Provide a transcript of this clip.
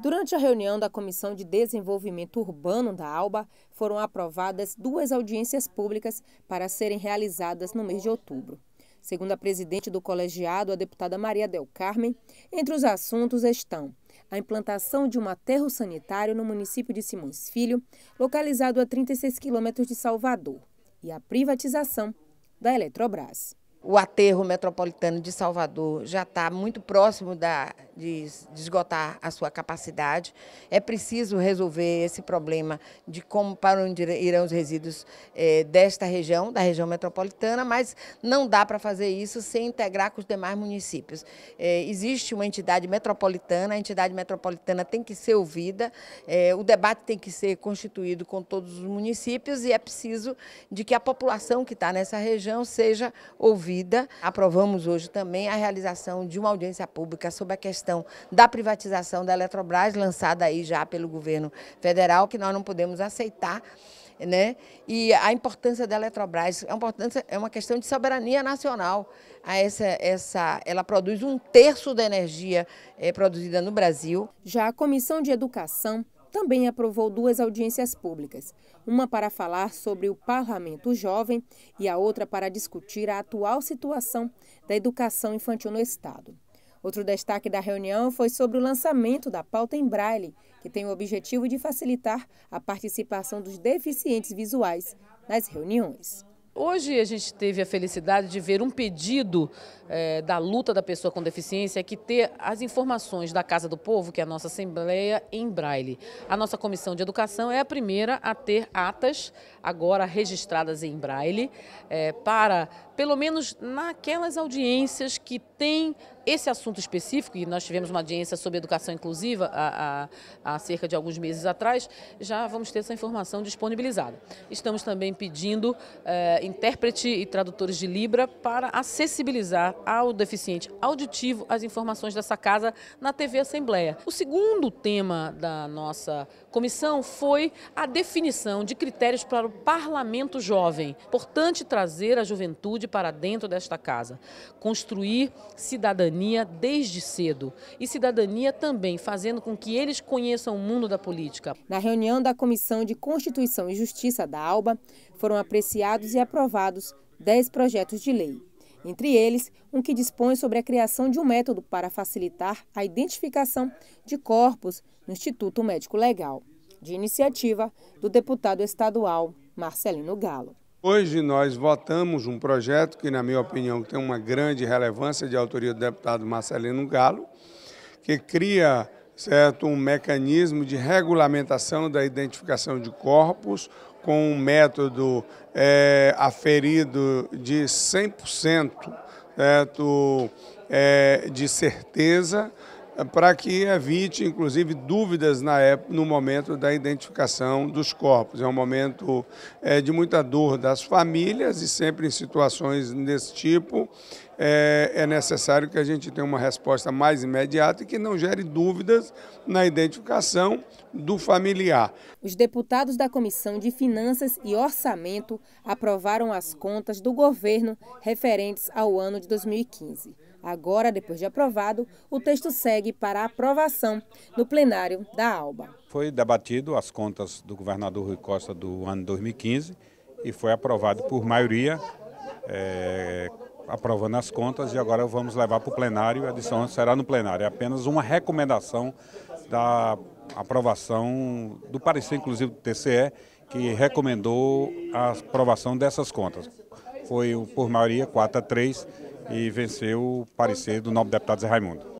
Durante a reunião da Comissão de Desenvolvimento Urbano da ALBA, foram aprovadas duas audiências públicas para serem realizadas no mês de outubro. Segundo a presidente do colegiado, a deputada Maria Del Carmen, entre os assuntos estão a implantação de um aterro sanitário no município de Simões Filho, localizado a 36 quilômetros de Salvador, e a privatização da Eletrobras. O aterro metropolitano de Salvador já está muito próximo da de, de esgotar a sua capacidade. É preciso resolver esse problema de como para onde irão os resíduos é, desta região, da região metropolitana, mas não dá para fazer isso sem integrar com os demais municípios. É, existe uma entidade metropolitana, a entidade metropolitana tem que ser ouvida, é, o debate tem que ser constituído com todos os municípios e é preciso de que a população que está nessa região seja ouvida. Aprovamos hoje também a realização de uma audiência pública sobre a questão questão da privatização da Eletrobras, lançada aí já pelo governo federal, que nós não podemos aceitar. Né? E a importância da Eletrobras é uma, importância, é uma questão de soberania nacional. Essa, essa, ela produz um terço da energia é, produzida no Brasil. Já a Comissão de Educação também aprovou duas audiências públicas, uma para falar sobre o parlamento jovem e a outra para discutir a atual situação da educação infantil no Estado. Outro destaque da reunião foi sobre o lançamento da pauta em braille, que tem o objetivo de facilitar a participação dos deficientes visuais nas reuniões. Hoje a gente teve a felicidade de ver um pedido é, da luta da pessoa com deficiência que ter as informações da Casa do Povo, que é a nossa Assembleia, em braille. A nossa Comissão de Educação é a primeira a ter atas agora registradas em braille é, para pelo menos naquelas audiências que têm esse assunto específico, e nós tivemos uma audiência sobre educação inclusiva há, cerca de alguns meses atrás, já vamos ter essa informação disponibilizada. Estamos também pedindo é, intérprete e tradutores de Libra para acessibilizar ao deficiente auditivo as informações dessa casa na TV Assembleia. O segundo tema da nossa comissão foi a definição de critérios para o parlamento jovem. Importante trazer a juventude para dentro desta casa. Construir cidadania desde cedo. E cidadania também fazendo com que eles conheçam o mundo da política. Na reunião da Comissão de Constituição e Justiça da ALBA, foram apreciados e aprovados 10 projetos de lei. Entre eles, um que dispõe sobre a criação de um método para facilitar a identificação de corpos no Instituto Médico Legal, de iniciativa do deputado estadual Marcelino Galo. Hoje nós votamos um projeto que, na minha opinião, tem uma grande relevância de autoria do deputado Marcelino Galo, que cria certo um mecanismo de regulamentação da identificação de corpos com um método é, aferido de 100% certo, é, de certeza é, para que evite, inclusive, dúvidas na época, no momento da identificação dos corpos. É um momento é, de muita dor das famílias e sempre em situações desse tipo é, é necessário que a gente tenha uma resposta mais imediata e que não gere dúvidas na identificação do familiar. Os deputados da Comissão de Finanças e Orçamento aprovaram as contas do governo referentes ao ano de 2015. Agora, depois de aprovado, o texto segue para aprovação no plenário da ALBA. Foi debatido as contas do governador Rui Costa do ano 2015 e foi aprovado por maioria, é, aprovando as contas, e agora vamos levar para o plenário, a edição será no plenário. É apenas uma recomendação da aprovação do parecer, inclusive do TCE, que recomendou a aprovação dessas contas. Foi por maioria 4 a 3 e venceu o parecer do nobre deputado Zé Raimundo.